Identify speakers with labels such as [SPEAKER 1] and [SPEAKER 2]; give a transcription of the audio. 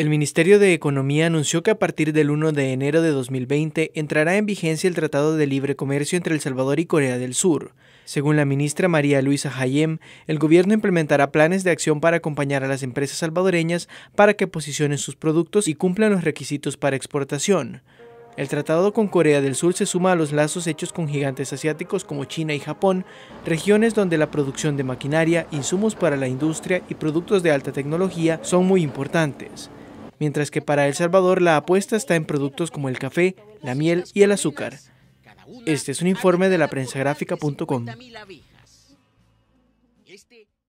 [SPEAKER 1] El Ministerio de Economía anunció que a partir del 1 de enero de 2020 entrará en vigencia el Tratado de Libre Comercio entre El Salvador y Corea del Sur. Según la ministra María Luisa Hayem, el gobierno implementará planes de acción para acompañar a las empresas salvadoreñas para que posicionen sus productos y cumplan los requisitos para exportación. El tratado con Corea del Sur se suma a los lazos hechos con gigantes asiáticos como China y Japón, regiones donde la producción de maquinaria, insumos para la industria y productos de alta tecnología son muy importantes mientras que para El Salvador la apuesta está en productos como el café, la miel y el azúcar. Este es un informe de la